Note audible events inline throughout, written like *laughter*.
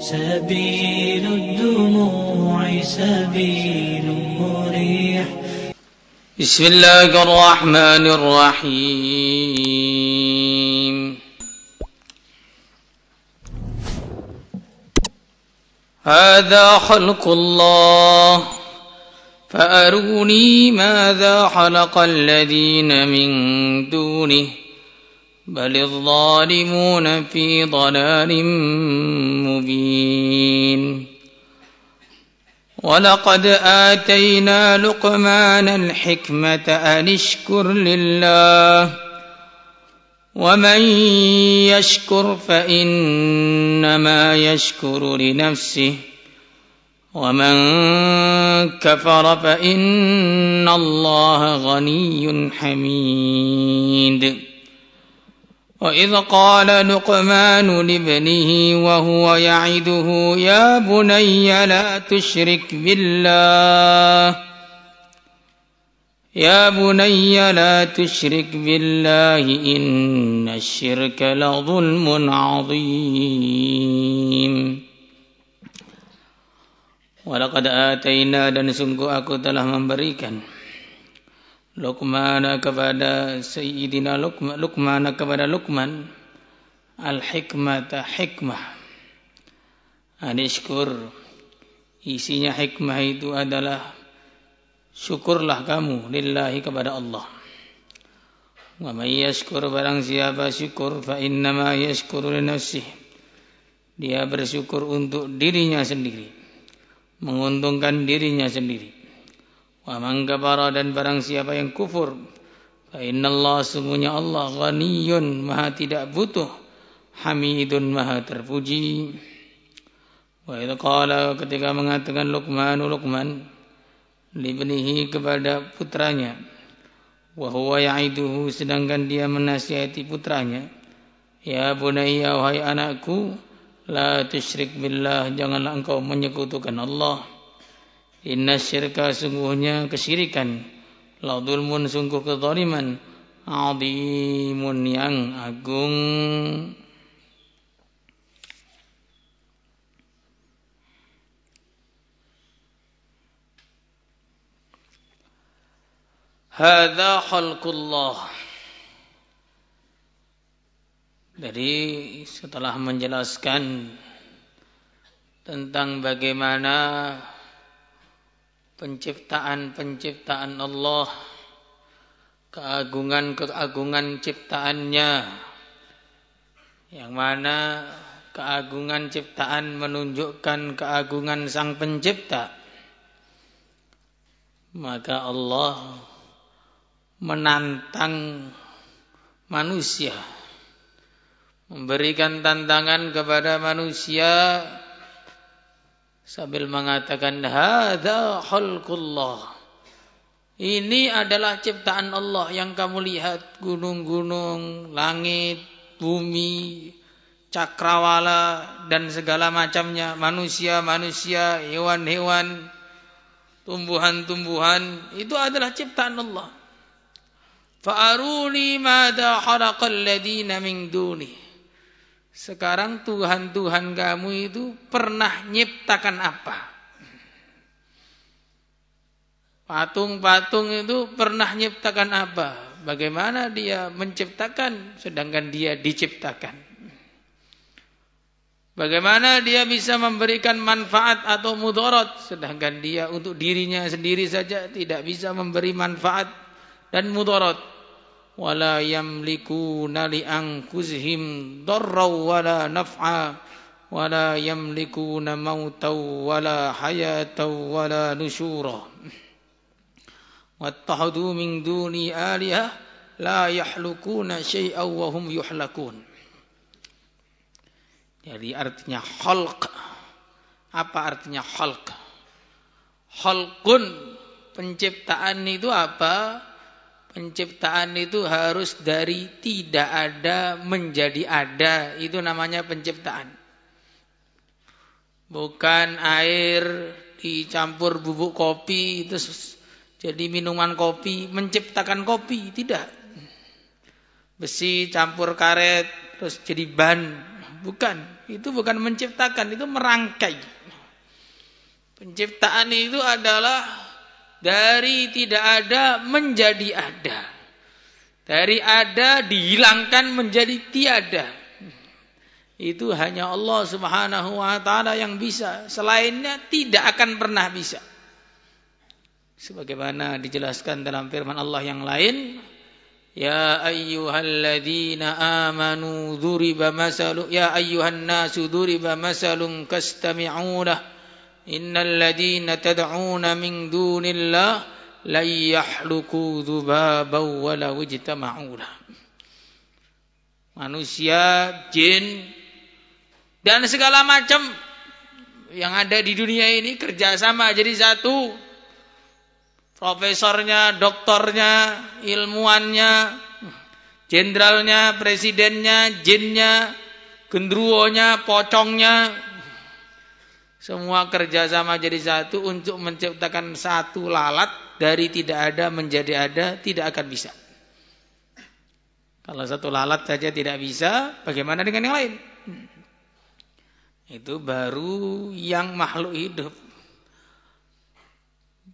سبيل الدموع سبيل مريح بسم الله الرحمن الرحيم هذا خلق الله فأروني ماذا خلق الذين من دونه بل الظالمون في ضلال مبين ولقد آتينا لقمان الحكمة أن اشكر لله ومن يشكر فإنما يشكر لنفسه ومن كفر فإن الله غني حميد وإذ قال لقمان لابنه وهو يعده يا بني لا تشرك بالله يا بني لا تشرك بالله إن الشرك لظلم عظيم ولقد آتينا dan sungguh aku بريكا Luqman kepada Sayyidina Luqman, Luqman kepada Luqman al-hikmata hikmah anishkur isinya hikmah itu adalah syukurlah kamu lillahi kepada Allah wa may yashkur barang siapa syukur fa innama yashkuru li nafsih dia bersyukur untuk dirinya sendiri menguntungkan dirinya sendiri Wa man kafara dan barang siapa yang kufur, fa Allah sungguhnya Allah ghaniyun maha tidak butuh, hamidun maha terpuji. Wa idza qala ketika mengatakan Luqman Luqman libnihi kepada putranya wa huwa ya'iduhu sedangkan dia menasihati putranya ya bunayya wahai anakku la tusyrik billah janganlah engkau menyekutukan Allah Inna syirka sungguhnya kesirikan. La sungguh kezaliman. Adimun yang agung. Hada khalqullah. Jadi setelah menjelaskan tentang bagaimana penciptaan-penciptaan Allah, keagungan-keagungan ciptaannya, yang mana keagungan ciptaan menunjukkan keagungan Sang Pencipta, maka Allah menantang manusia, memberikan tantangan kepada manusia sambil mengatakan hadza khalqullah ini adalah ciptaan Allah yang kamu lihat gunung-gunung langit bumi cakrawala dan segala macamnya manusia-manusia hewan-hewan tumbuhan-tumbuhan itu adalah ciptaan Allah fa'aruni madza khalaqal ladina min dunihi sekarang Tuhan-Tuhan kamu itu pernah nyiptakan apa? Patung-patung itu pernah nyiptakan apa? Bagaimana dia menciptakan sedangkan dia diciptakan? Bagaimana dia bisa memberikan manfaat atau mudorot, sedangkan dia untuk dirinya sendiri saja tidak bisa memberi manfaat dan mudorot? ولا يملكون لأنفسهم ضرا ولا نفعا ولا يملكون موتا ولا حياة ولا نشورا واتخذوا من دوني آلهة لا يحلقون شيئا وهم يحلقون Jadi artinya khalq. Apa artinya khalq? Khalqun penciptaan itu apa? penciptaan itu harus dari tidak ada menjadi ada. Itu namanya penciptaan. Bukan air dicampur bubuk kopi itu jadi minuman kopi, menciptakan kopi, tidak. Besi campur karet terus jadi ban, bukan. Itu bukan menciptakan, itu merangkai. Penciptaan itu adalah dari tidak ada menjadi ada. Dari ada dihilangkan menjadi tiada. Itu hanya Allah Subhanahu wa taala yang bisa. Selainnya tidak akan pernah bisa. Sebagaimana dijelaskan dalam firman Allah yang lain, Ya ayyuhalladzina amanu dhuriba masalu ya ayyuhan nasu dhuriba masalun kastami'u lahu innal min dunillah manusia jin dan segala macam yang ada di dunia ini kerjasama jadi satu profesornya doktornya ilmuannya jenderalnya presidennya jinnya gendruonya pocongnya semua kerjasama jadi satu untuk menciptakan satu lalat dari tidak ada menjadi ada tidak akan bisa. Kalau satu lalat saja tidak bisa, bagaimana dengan yang lain? Itu baru yang makhluk hidup.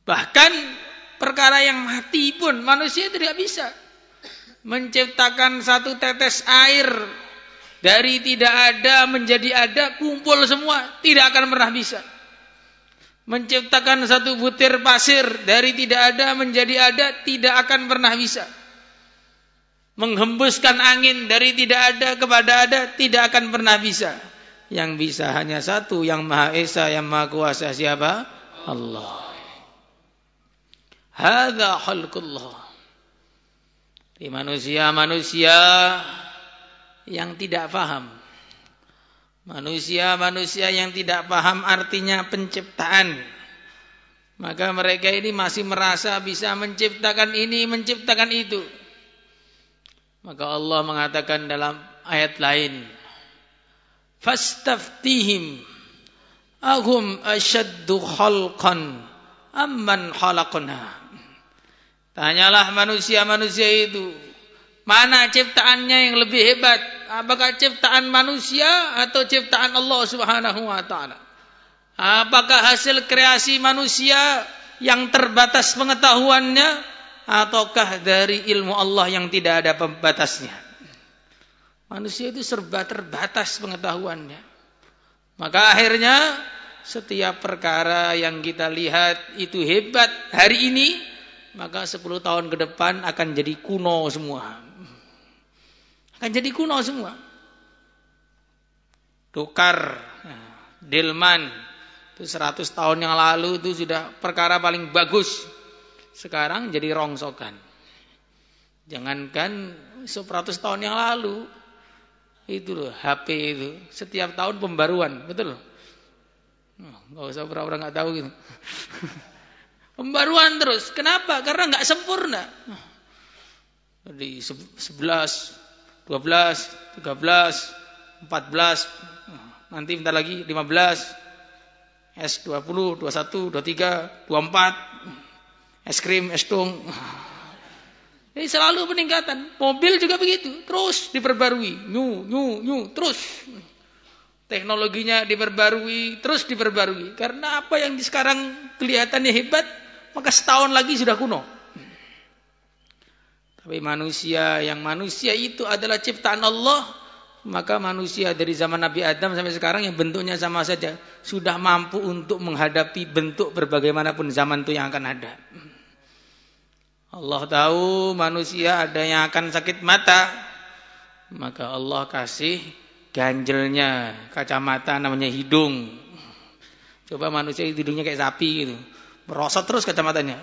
Bahkan perkara yang mati pun manusia tidak bisa menciptakan satu tetes air dari tidak ada menjadi ada, kumpul semua, tidak akan pernah bisa. Menciptakan satu butir pasir dari tidak ada menjadi ada, tidak akan pernah bisa. Menghembuskan angin dari tidak ada kepada ada, tidak akan pernah bisa. Yang bisa hanya satu, yang Maha Esa, yang Maha Kuasa siapa? Allah. Hada halkullah. Di manusia-manusia yang tidak paham. Manusia-manusia yang tidak paham artinya penciptaan. Maka mereka ini masih merasa bisa menciptakan ini, menciptakan itu. Maka Allah mengatakan dalam ayat lain, "Fastaftihim ahum ashaddu khalqan amman khalaqna." Tanyalah manusia-manusia itu, mana ciptaannya yang lebih hebat? Ah, apakah ciptaan manusia atau ciptaan Allah Subhanahu wa taala? Apakah hasil kreasi manusia yang terbatas pengetahuannya ataukah dari ilmu Allah yang tidak ada pembatasnya? Manusia itu serba terbatas pengetahuannya. Maka akhirnya setiap perkara yang kita lihat itu hebat hari ini, maka 10 tahun ke depan akan jadi kuno semua. Kan jadi kuno semua. Tukar, nah, Delman, itu 100 tahun yang lalu itu sudah perkara paling bagus. Sekarang jadi rongsokan. Jangankan 100 tahun yang lalu. Itu loh, HP itu. Setiap tahun pembaruan, betul loh. Nah, gak usah pura-pura gak tahu gitu. *laughs* pembaruan terus. Kenapa? Karena gak sempurna. Jadi nah, 11, 12, 13, 14, nanti bentar lagi 15, S20, 21, 23, 24, es krim, es dong. Jadi selalu peningkatan. Mobil juga begitu, terus diperbarui, new, new, new, terus. Teknologinya diperbarui, terus diperbarui. Karena apa yang sekarang kelihatannya hebat, maka setahun lagi sudah kuno. Tapi manusia yang manusia itu adalah ciptaan Allah, maka manusia dari zaman Nabi Adam sampai sekarang yang bentuknya sama saja sudah mampu untuk menghadapi bentuk berbagai berbagaimanapun zaman itu yang akan ada. Allah tahu manusia ada yang akan sakit mata, maka Allah kasih ganjelnya, kacamata namanya hidung. Coba manusia hidungnya kayak sapi gitu, merosot terus kacamatanya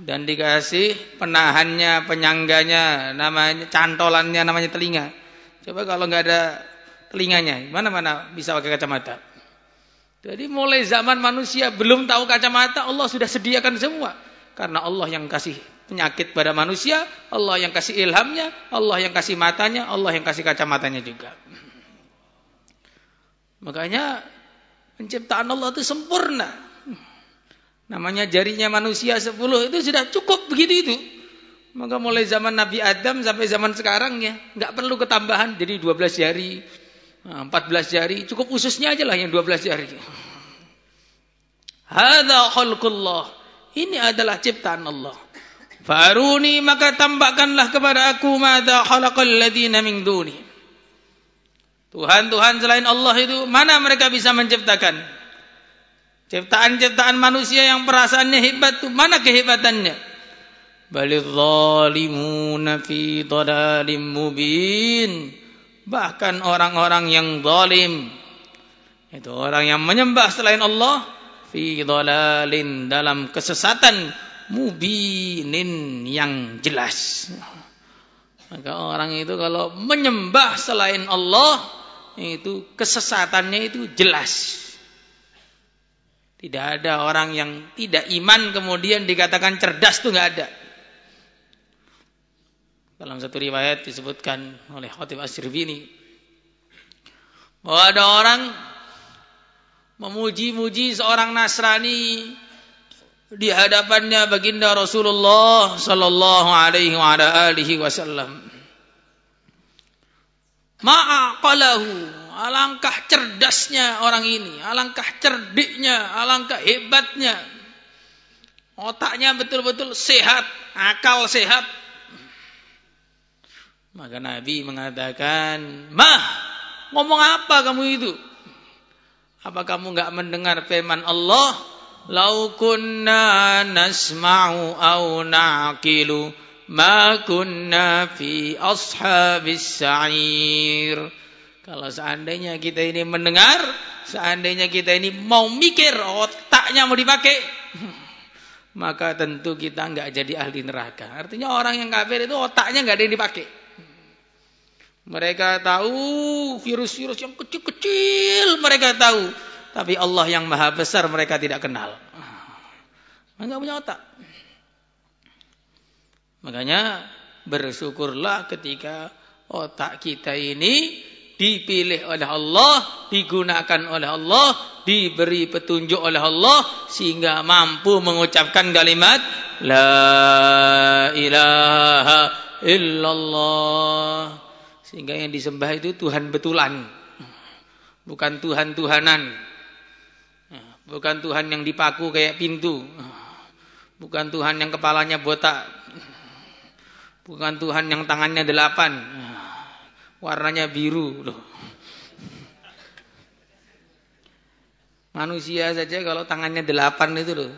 dan dikasih penahannya, penyangganya, namanya cantolannya namanya telinga. Coba kalau nggak ada telinganya, mana-mana bisa pakai kacamata. Jadi mulai zaman manusia belum tahu kacamata, Allah sudah sediakan semua. Karena Allah yang kasih penyakit pada manusia, Allah yang kasih ilhamnya, Allah yang kasih matanya, Allah yang kasih kacamatanya juga. Makanya penciptaan Allah itu sempurna. Namanya jarinya manusia 10 itu sudah cukup begitu itu. Maka mulai zaman Nabi Adam sampai zaman sekarang ya, nggak perlu ketambahan jadi 12 jari, 14 nah, jari, cukup ususnya aja lah yang 12 jari. Hada khulkullah. Ini adalah ciptaan Allah. Faruni maka tambahkanlah kepada aku mada khalaqal ladina min duni. Tuhan Tuhan selain Allah itu mana mereka bisa menciptakan? Ciptaan-ciptaan manusia yang perasaannya hebat itu mana kehebatannya? Balidzalimuna fi dhalalim mubin. Bahkan orang-orang yang zalim itu orang yang menyembah selain Allah fi dhalalin dalam kesesatan mubinin yang jelas. Maka orang itu kalau menyembah selain Allah itu kesesatannya itu jelas. Tidak ada orang yang tidak iman kemudian dikatakan cerdas itu nggak ada. Dalam satu riwayat disebutkan oleh Khatib Asyirbini. bahwa ada orang memuji-muji seorang Nasrani di hadapannya baginda Rasulullah sallallahu alaihi wa alihi wasallam. Ma'aqalahu Alangkah cerdasnya orang ini, alangkah cerdiknya, alangkah hebatnya. Otaknya betul-betul sehat, akal sehat. Maka Nabi mengatakan, "Mah, ngomong apa kamu itu? Apa kamu enggak mendengar firman Allah? Laukunna nasma'u au na'qilu ma kunna fi ashabis sa'ir." Kalau seandainya kita ini mendengar, seandainya kita ini mau mikir, otaknya mau dipakai, *laughs* maka tentu kita nggak jadi ahli neraka. Artinya orang yang kafir itu otaknya nggak ada yang dipakai. Mereka tahu virus-virus yang kecil-kecil mereka tahu, tapi Allah yang maha besar mereka tidak kenal. Nggak punya otak. Makanya bersyukurlah ketika otak kita ini dipilih oleh Allah, digunakan oleh Allah, diberi petunjuk oleh Allah sehingga mampu mengucapkan kalimat la ilaha illallah. Sehingga yang disembah itu Tuhan betulan. Bukan Tuhan Tuhanan. Bukan Tuhan yang dipaku kayak pintu. Bukan Tuhan yang kepalanya botak. Bukan Tuhan yang tangannya delapan warnanya biru loh. Manusia saja kalau tangannya delapan itu loh,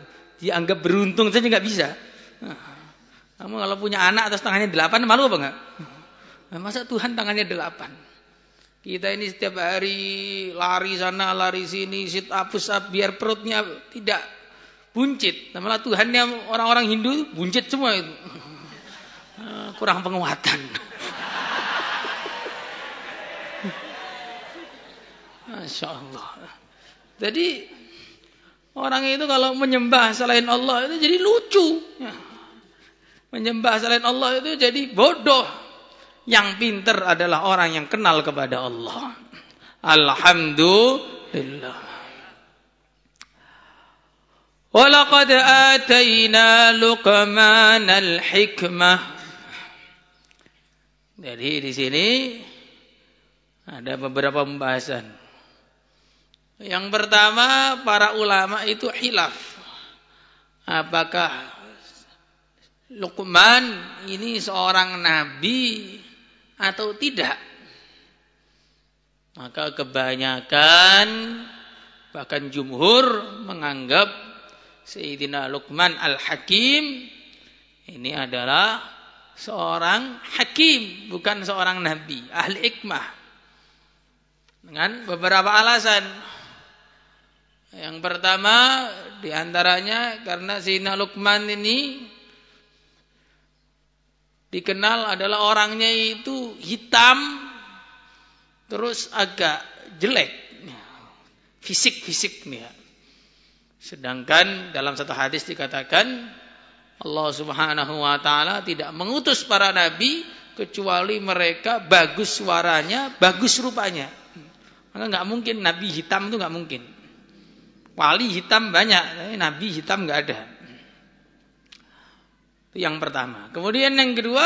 dianggap beruntung saja nggak bisa. Kamu kalau punya anak atas tangannya delapan malu apa nggak? Nah, masa Tuhan tangannya delapan? Kita ini setiap hari lari sana, lari sini, sit up, push up, biar perutnya tidak buncit. Nah, Tuhan yang orang-orang Hindu buncit semua itu. Nah, kurang penguatan. Masya Allah. Jadi orang itu kalau menyembah selain Allah itu jadi lucu. Ya. Menyembah selain Allah itu jadi bodoh. Yang pinter adalah orang yang kenal kepada Allah. Alhamdulillah. ولقد آتينا لقمان الحكمة Jadi di sini ada beberapa pembahasan. Yang pertama, para ulama itu hilaf. Apakah Luqman ini seorang nabi atau tidak? Maka kebanyakan bahkan jumhur menganggap Sayyidina Luqman Al-Hakim ini adalah seorang hakim, bukan seorang nabi, ahli hikmah. Dengan beberapa alasan. Yang pertama diantaranya karena Sina Lukman ini dikenal adalah orangnya itu hitam terus agak jelek fisik-fisik nih ya. Sedangkan dalam satu hadis dikatakan Allah Subhanahu wa taala tidak mengutus para nabi kecuali mereka bagus suaranya, bagus rupanya. Maka nggak mungkin nabi hitam itu nggak mungkin. Wali hitam banyak, tapi nabi hitam nggak ada. Itu yang pertama. Kemudian yang kedua,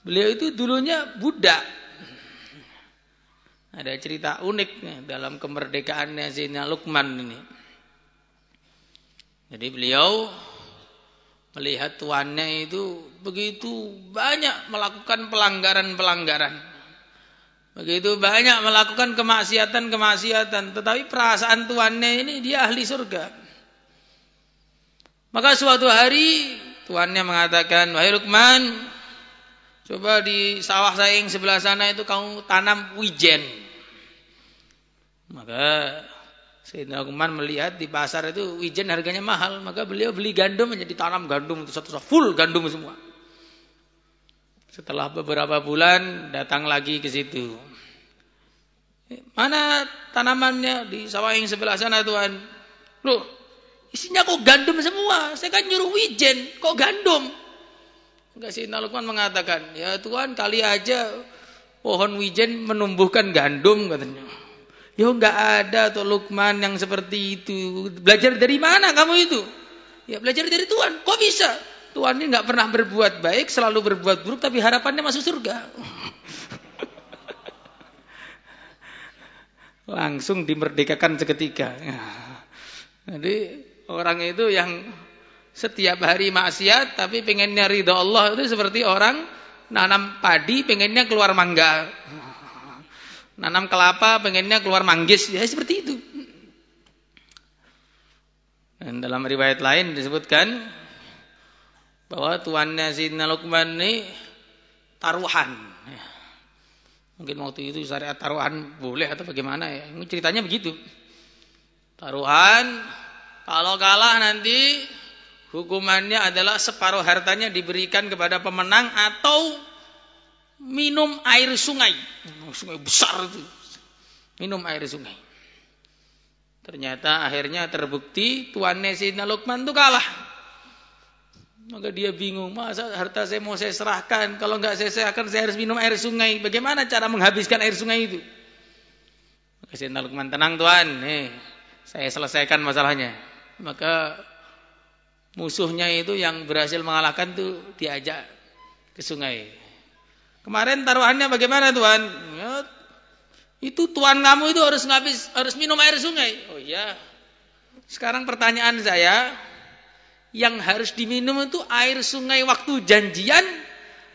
beliau itu dulunya budak. Ada cerita unik dalam kemerdekaannya Zainal Lukman ini. Jadi beliau melihat tuannya itu begitu banyak melakukan pelanggaran-pelanggaran. Begitu banyak melakukan kemaksiatan-kemaksiatan, tetapi perasaan tuannya ini dia ahli surga. Maka suatu hari tuannya mengatakan, "Wahai Lukman, coba di sawah saya yang sebelah sana itu kamu tanam wijen." Maka Sayyidina Lukman melihat di pasar itu wijen harganya mahal, maka beliau beli gandum menjadi tanam gandum itu satu full gandum semua. Setelah beberapa bulan datang lagi ke situ. Eh, mana tanamannya di sawah yang sebelah sana Tuhan? Loh, isinya kok gandum semua? Saya kan nyuruh wijen, kok gandum? Enggak sih, Nalukman mengatakan, ya Tuhan kali aja pohon wijen menumbuhkan gandum katanya. Ya enggak ada tuh Lukman yang seperti itu. Belajar dari mana kamu itu? Ya belajar dari Tuhan. Kok bisa? Tuhan ini nggak pernah berbuat baik, selalu berbuat buruk, tapi harapannya masuk surga. Langsung dimerdekakan seketika. Jadi orang itu yang setiap hari maksiat, tapi pengennya ridho Allah itu seperti orang nanam padi, pengennya keluar mangga. Nanam kelapa, pengennya keluar manggis. Ya seperti itu. Dan dalam riwayat lain disebutkan bahwa tuannya si Nalukman ini taruhan. Mungkin waktu itu syariat taruhan boleh atau bagaimana ya. Ini ceritanya begitu. Taruhan, kalau kalah nanti hukumannya adalah separuh hartanya diberikan kepada pemenang atau minum air sungai. Hmm, sungai besar itu. Minum air sungai. Ternyata akhirnya terbukti tuannya si Nalukman itu kalah. Maka dia bingung, masa harta saya mau saya serahkan, kalau nggak saya serahkan saya harus minum air sungai. Bagaimana cara menghabiskan air sungai itu? Maka Sayyidina Luqman, tenang Tuhan, nih, saya selesaikan masalahnya. Maka musuhnya itu yang berhasil mengalahkan itu diajak ke sungai. Kemarin taruhannya bagaimana Tuhan? Ya, itu Tuhan kamu itu harus ngabis, harus minum air sungai. Oh iya. Sekarang pertanyaan saya, yang harus diminum itu air sungai waktu janjian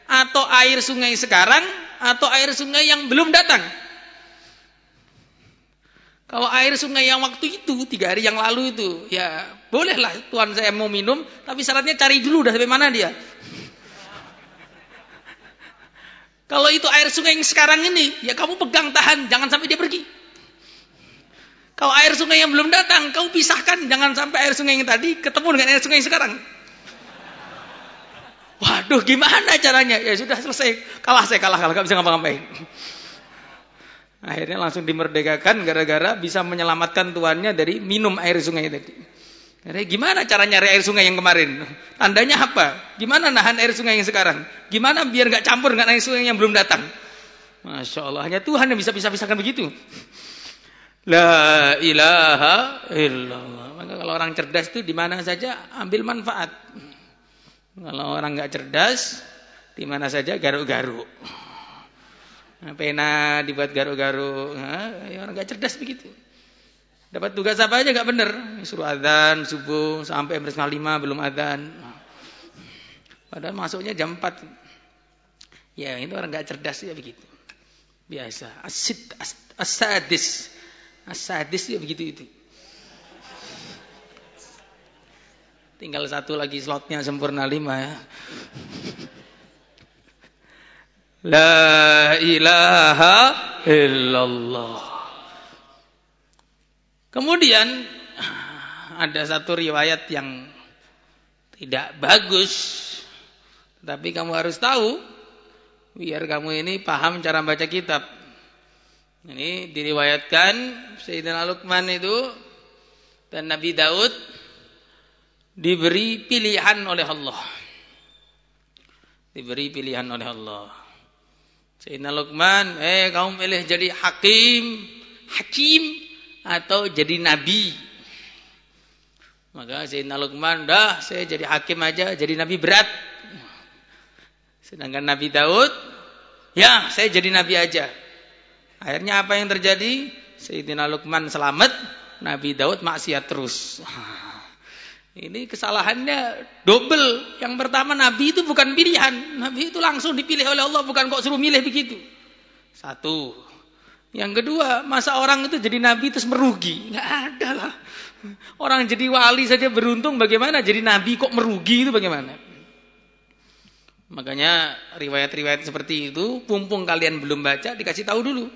atau air sungai sekarang atau air sungai yang belum datang. Kalau air sungai yang waktu itu tiga hari yang lalu itu ya bolehlah Tuhan saya mau minum tapi syaratnya cari dulu dah sampai mana dia. Kalau itu air sungai yang sekarang ini ya kamu pegang tahan jangan sampai dia pergi. Kalau air sungai yang belum datang, kau pisahkan. Jangan sampai air sungai yang tadi ketemu dengan air sungai yang sekarang. Waduh, gimana caranya? Ya sudah selesai. Kalah saya, kalah. Kalau nggak bisa ngapa-ngapain. Akhirnya langsung dimerdekakan gara-gara bisa menyelamatkan tuannya dari minum air sungai tadi. Jadi gimana cara nyari air sungai yang kemarin? Tandanya apa? Gimana nahan air sungai yang sekarang? Gimana biar nggak campur dengan air sungai yang belum datang? Masya Allah, hanya Tuhan yang bisa pisah-pisahkan begitu. La ilaha illallah. Maka kalau orang cerdas itu di mana saja ambil manfaat. Kalau orang nggak cerdas, di mana saja garuk-garuk. Nah, pena dibuat garuk-garuk. Nah, ya orang nggak cerdas begitu. Dapat tugas apa aja nggak bener. Suruh adzan subuh sampai hampir lima belum adzan. Padahal masuknya jam empat Ya itu orang nggak cerdas ya begitu. Biasa. Asid, as, asadis sadis ya begitu itu tinggal satu lagi slotnya sempurna lima ya la ilaha illallah kemudian ada satu riwayat yang tidak bagus tapi kamu harus tahu biar kamu ini paham cara baca kitab ini diriwayatkan Sayyidina Luqman itu dan Nabi Daud diberi pilihan oleh Allah. Diberi pilihan oleh Allah. Sayyidina Luqman, eh kamu pilih jadi hakim, hakim atau jadi nabi. Maka Sayyidina Luqman, dah saya jadi hakim aja, jadi nabi berat. Sedangkan Nabi Daud, ya saya jadi nabi aja. Akhirnya apa yang terjadi? Sayyidina Luqman selamat, Nabi Daud maksiat terus. Ini kesalahannya double. Yang pertama Nabi itu bukan pilihan. Nabi itu langsung dipilih oleh Allah, bukan kok suruh milih begitu. Satu. Yang kedua, masa orang itu jadi Nabi terus merugi? Enggak ada lah. Orang jadi wali saja beruntung, bagaimana jadi Nabi kok merugi itu bagaimana? Makanya riwayat-riwayat seperti itu, pumpung kalian belum baca, dikasih tahu dulu.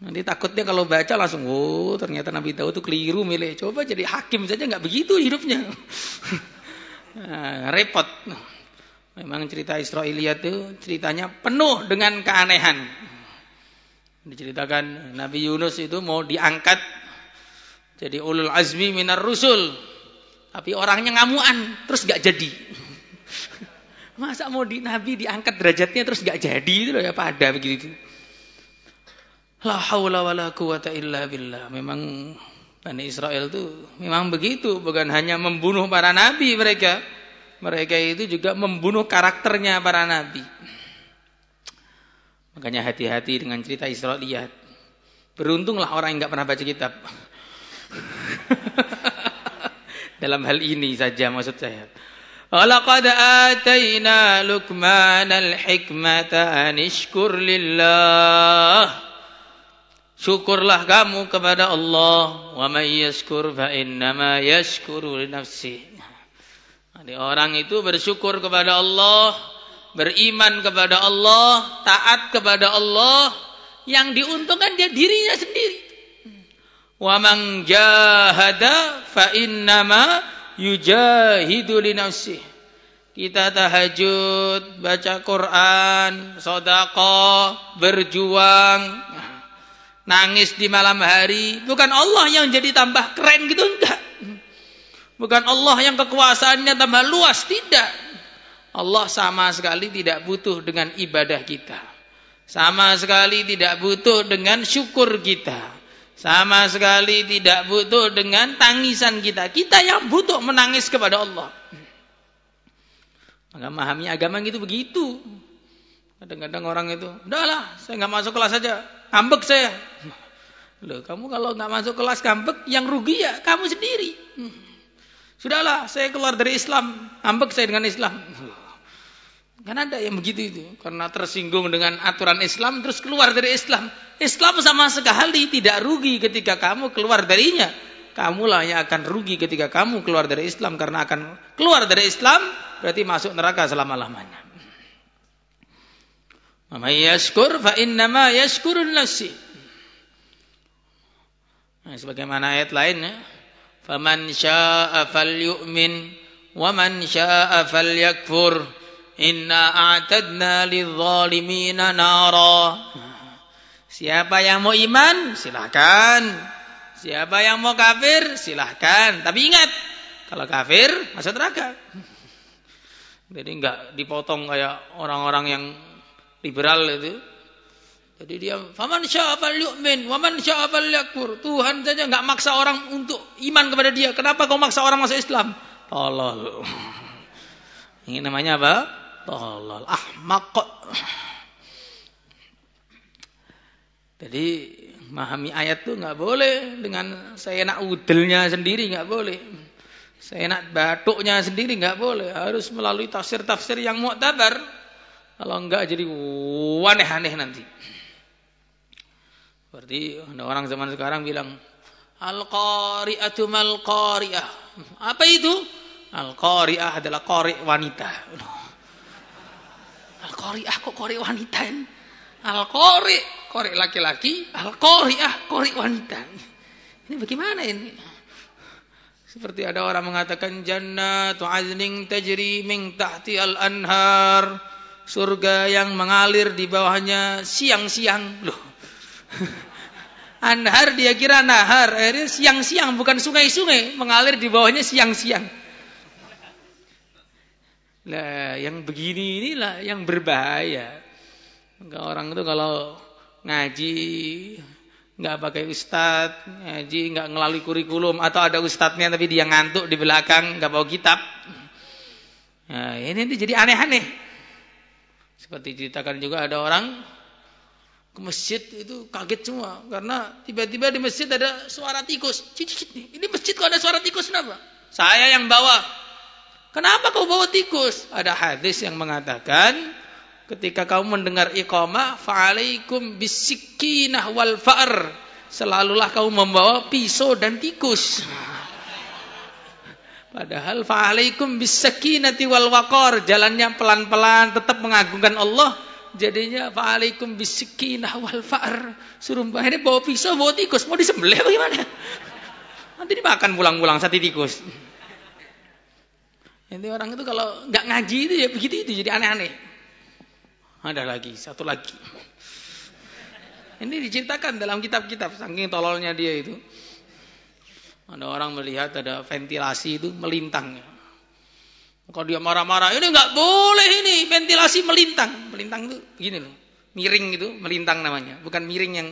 Nanti takutnya kalau baca langsung, oh ternyata Nabi Daud itu keliru milih. Coba jadi hakim saja nggak begitu hidupnya. *laughs* nah, repot. Memang cerita Israelia itu ceritanya penuh dengan keanehan. Diceritakan Nabi Yunus itu mau diangkat jadi ulul azmi minar rusul. Tapi orangnya ngamuan, terus nggak jadi. *laughs* Masa mau di, Nabi diangkat derajatnya terus gak jadi itu loh ya pada begitu. La haula wala quwata illa billah. Memang Bani Israel itu memang begitu, bukan hanya membunuh para nabi mereka. Mereka itu juga membunuh karakternya para nabi. Makanya hati-hati dengan cerita Israel lihat. Beruntunglah orang yang nggak pernah baca kitab. *laughs* Dalam hal ini saja maksud saya. ولقد آتينا لكمان الحكمة أن اشكر لله Syukurlah kamu kepada Allah. Wa may yashkur fa innama yashkuru li nafsi. Jadi orang itu bersyukur kepada Allah, beriman kepada Allah, taat kepada Allah, yang diuntungkan dia dirinya sendiri. Wa man jahada fa innama yujahidu li Kita tahajud, baca Quran, sodako, berjuang, nangis di malam hari. Bukan Allah yang jadi tambah keren gitu, enggak. Bukan Allah yang kekuasaannya tambah luas, tidak. Allah sama sekali tidak butuh dengan ibadah kita. Sama sekali tidak butuh dengan syukur kita. Sama sekali tidak butuh dengan tangisan kita. Kita yang butuh menangis kepada Allah. Maka memahami agama itu begitu. Kadang-kadang orang itu, udahlah, saya nggak masuk kelas saja, ngambek saya. Loh, kamu kalau nggak masuk kelas ngambek, yang rugi ya kamu sendiri. Sudahlah, saya keluar dari Islam, ngambek saya dengan Islam. Kan ada yang begitu itu, karena tersinggung dengan aturan Islam terus keluar dari Islam. Islam sama sekali tidak rugi ketika kamu keluar darinya. Kamulah yang akan rugi ketika kamu keluar dari Islam karena akan keluar dari Islam berarti masuk neraka selama-lamanya. Mama yaskur fa innama yaskurun nafsi. Nah, sebagaimana ayat lain ya. Faman syaa'a falyu'min wa man syaa'a falyakfur. Inna a'tadna lidzalimina nara. Siapa yang mau iman, silahkan. Siapa yang mau kafir, silahkan. Tapi ingat, kalau kafir, masuk neraka. Jadi enggak dipotong kayak orang-orang yang liberal itu. Jadi dia, faman sya'afal yu'min, waman sya'afal yakfur. Tuhan saja enggak maksa orang untuk iman kepada dia. Kenapa kau maksa orang masuk Islam? Tolol. *laughs* Ini namanya apa? tolol, ah kok. Jadi memahami ayat tuh nggak boleh dengan saya nak udelnya sendiri nggak boleh. Saya nak batuknya sendiri nggak boleh. Harus melalui tafsir-tafsir yang tabar. Kalau enggak jadi aneh-aneh nanti. Seperti orang zaman sekarang bilang Al-Qari'atu mal-Qari'ah. Apa itu? Al-Qari'ah adalah qari' wanita al ah kok kori wanita ini? al Qori kori laki-laki, al ah kori wanita. Ini bagaimana ini? Seperti ada orang mengatakan jannatu adning tajri min tahti al-anhar. Surga yang mengalir di bawahnya siang-siang. Loh. *laughs* Anhar dia kira nahar, akhirnya siang-siang bukan sungai-sungai, mengalir di bawahnya siang-siang. Nah, yang begini inilah yang berbahaya. Enggak orang itu kalau ngaji nggak pakai ustad, ngaji nggak ngelalui kurikulum atau ada ustadnya tapi dia ngantuk di belakang nggak bawa kitab. Nah, ini nanti jadi aneh-aneh. Seperti ceritakan juga ada orang ke masjid itu kaget semua karena tiba-tiba di masjid ada suara tikus. Cicit nih, ini masjid kok ada suara tikus kenapa? Saya yang bawa. Kenapa kau bawa tikus? Ada hadis yang mengatakan ketika kau mendengar ikoma, fa'alaikum bisikinah wal fa'ar. Selalulah kau membawa pisau dan tikus. Padahal fa'alaikum bisakinati wal wakor, jalannya pelan-pelan tetap mengagungkan Allah. Jadinya fa'alaikum bisikinah wal fa'ar. Suruh akhirnya bawa pisau, bawa tikus, mau disembelih bagaimana? Nanti dimakan pulang-pulang sate tikus. Jadi orang itu kalau nggak ngaji itu ya begitu itu jadi aneh-aneh. Ada lagi, satu lagi. Ini diceritakan dalam kitab-kitab saking tololnya dia itu. Ada orang melihat ada ventilasi itu melintang. Kalau dia marah-marah, ini nggak boleh ini ventilasi melintang. Melintang itu gini loh, miring itu melintang namanya. Bukan miring yang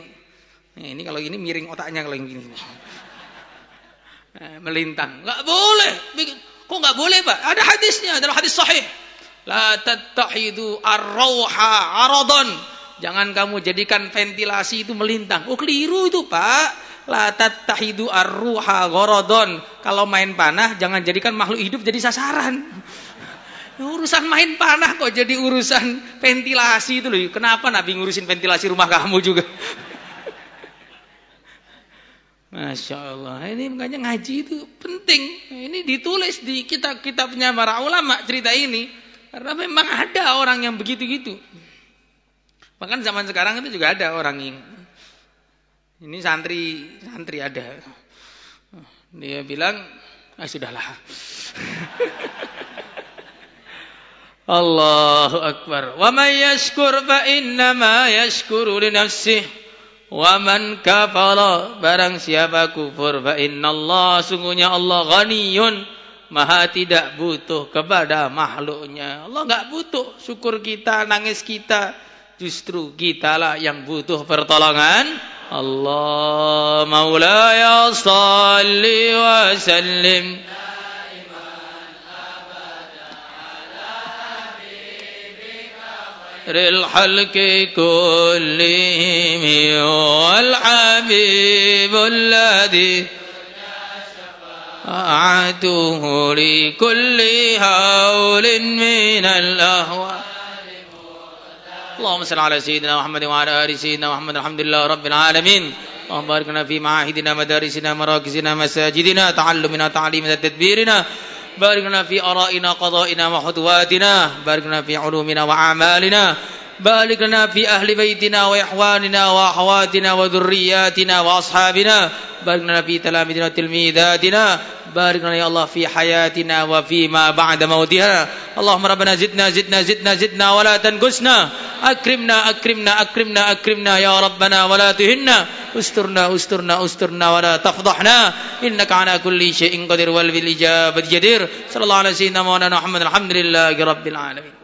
ini kalau ini miring otaknya kalau yang gini. *laughs* Nah, melintang, nggak boleh Kok nggak boleh pak? Ada hadisnya dalam hadis sahih. La tattahidu arroha arodon, Jangan kamu jadikan ventilasi itu melintang. Oh keliru itu pak. La tattahidu arruha gorodon. Kalau main panah jangan jadikan makhluk hidup jadi sasaran. *laughs* Urusan main panah kok jadi urusan ventilasi itu loh. Kenapa Nabi ngurusin ventilasi rumah kamu juga? *laughs* Masya Allah. Ini makanya ngaji itu penting. Ini ditulis di kitab-kitabnya para ulama cerita ini. Karena memang ada orang yang begitu-gitu. Bahkan zaman sekarang itu juga ada orang yang ini santri santri ada. Dia bilang, ah sudahlah. *laughs* Allahu Akbar. Wa may yashkur fa innama yashkuru li nafsihi Wa man kafara barang siapa kufur fa Allah sungguhnya Allah ghaniyun maha tidak butuh kepada makhluknya Allah enggak butuh syukur kita nangis kita justru kita lah yang butuh pertolongan Allah maula ya salli wa sallim الحلق كلهم والحبيب الذي أعده لكل هول من الأهوال اللهم صل على سيدنا محمد وعلى آل سيدنا محمد الحمد لله رب العالمين اللهم بارك لنا في معاهدنا مدارسنا مراكزنا مساجدنا تعلمنا تعليمنا تدبيرنا بارك لنا في آرائنا قضائنا وحدواتنا بارك لنا في علومنا وأعمالنا بارك لنا في أهل بيتنا وإخواننا وأخواتنا وذرياتنا وأصحابنا بارك لنا في تلامذتنا وتلميذاتنا بارك لنا يا الله في حياتنا وفيما بعد موتها اللهم ربنا زدنا زدنا زدنا زدنا ولا تنقصنا أكرمنا أكرمنا أكرمنا أكرمنا يا ربنا ولا تهنا استرنا استرنا استرنا ولا تفضحنا إنك على كل شيء قدير والإجابة جدير صلى الله على سيدنا مولانا محمد الحمد لله رب العالمين